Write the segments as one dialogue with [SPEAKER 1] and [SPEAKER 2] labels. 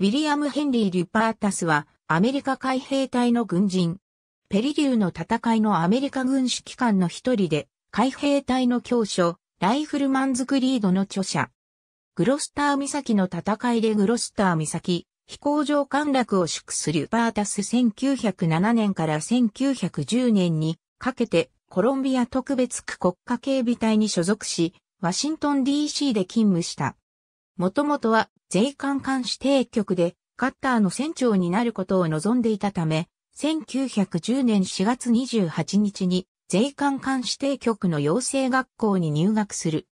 [SPEAKER 1] ウィリアム・ヘンリー・リュパータスは、アメリカ海兵隊の軍人。ペリリューの戦いのアメリカ軍指揮官の一人で、海兵隊の教書、ライフルマンズ・グリードの著者。グロスター岬の戦いでグロスター岬、飛行場陥落を祝するパータス1907年から1910年にかけてコロンビア特別区国家警備隊に所属し、ワシントン DC で勤務した。もともとは税関監指定局でカッターの船長になることを望んでいたため、1910年4月28日に税関監指定局の養成学校に入学する。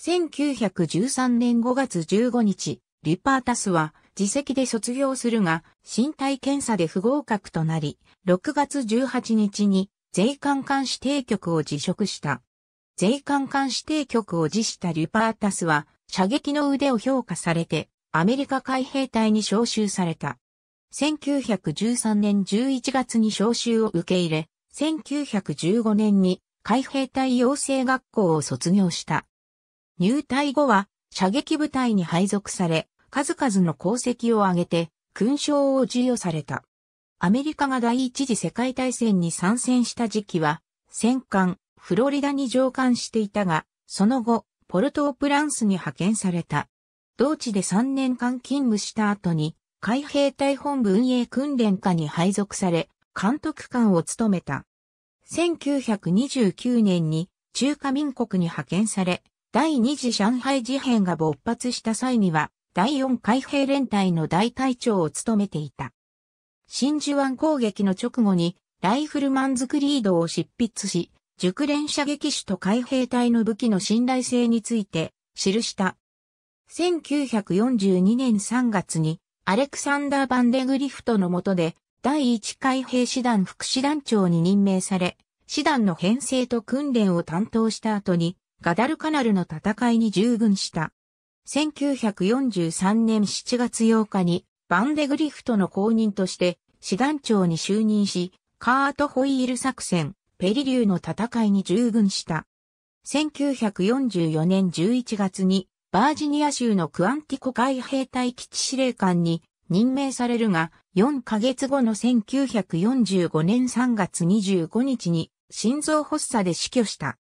[SPEAKER 1] 1913年5月15日、リパータスは自責で卒業するが、身体検査で不合格となり、6月18日に税関監指定局を辞職した。税関監指定局を辞したリパータスは、射撃の腕を評価されて、アメリカ海兵隊に招集された。1913年11月に招集を受け入れ、1915年に海兵隊養成学校を卒業した。入隊後は射撃部隊に配属され、数々の功績を挙げて勲章を授与された。アメリカが第一次世界大戦に参戦した時期は、戦艦フロリダに上艦していたが、その後、ポルトープランスに派遣された。同地で3年間勤務した後に、海兵隊本部運営訓練課に配属され、監督官を務めた。1929年に中華民国に派遣され、第二次上海事変が勃発した際には、第4海兵連隊の大隊長を務めていた。真珠湾攻撃の直後に、ライフルマンズクリードを執筆し、熟練射撃手と海兵隊の武器の信頼性について記した。1942年3月にアレクサンダー・バンデグリフトの下で第1海兵師団副師団長に任命され、師団の編成と訓練を担当した後にガダルカナルの戦いに従軍した。1943年7月8日にバンデグリフトの公認として師団長に就任し、カートホイール作戦、ペリリューの戦いに従軍した。1944年11月にバージニア州のクアンティコ海兵隊基地司令官に任命されるが、4ヶ月後の1945年3月25日に心臓発作で死去した。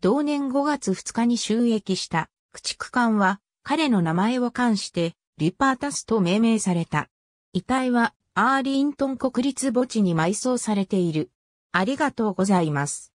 [SPEAKER 1] 同年5月2日に収益した駆逐艦は彼の名前を冠してリパータスと命名された。遺体はアーリントン国立墓地に埋葬されている。ありがとうございます。